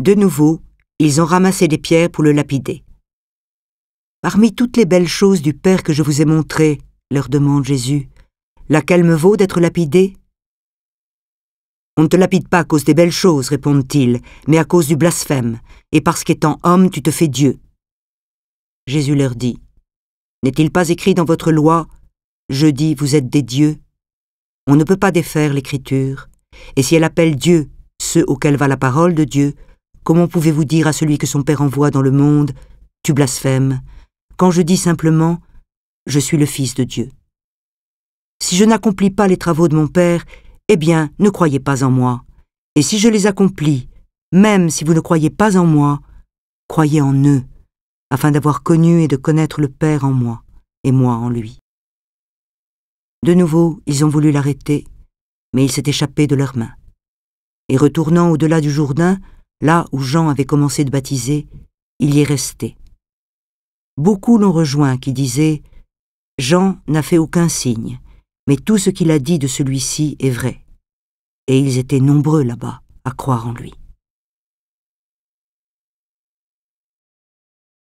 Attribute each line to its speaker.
Speaker 1: De nouveau, ils ont ramassé des pierres pour le lapider. Parmi toutes les belles choses du Père que je vous ai montrées, leur demande Jésus, laquelle me vaut d'être lapidé On ne te lapide pas à cause des belles choses, répondent-ils, mais à cause du blasphème, et parce qu'étant homme, tu te fais Dieu. Jésus leur dit, N'est-il pas écrit dans votre loi, Je dis, vous êtes des dieux On ne peut pas défaire l'écriture, et si elle appelle Dieu ceux auxquels va la parole de Dieu, Comment pouvez-vous dire à celui que son Père envoie dans le monde Tu blasphèmes, quand je dis simplement Je suis le Fils de Dieu Si je n'accomplis pas les travaux de mon Père, eh bien, ne croyez pas en moi. Et si je les accomplis, même si vous ne croyez pas en moi, croyez en eux, afin d'avoir connu et de connaître le Père en moi, et moi en lui. De nouveau, ils ont voulu l'arrêter, mais il s'est échappé de leurs mains. Et retournant au-delà du Jourdain, Là où Jean avait commencé de baptiser, il y est resté. Beaucoup l'ont rejoint qui disaient Jean n'a fait aucun signe, mais tout ce qu'il a dit de celui-ci est vrai. Et ils étaient nombreux là-bas à croire en lui.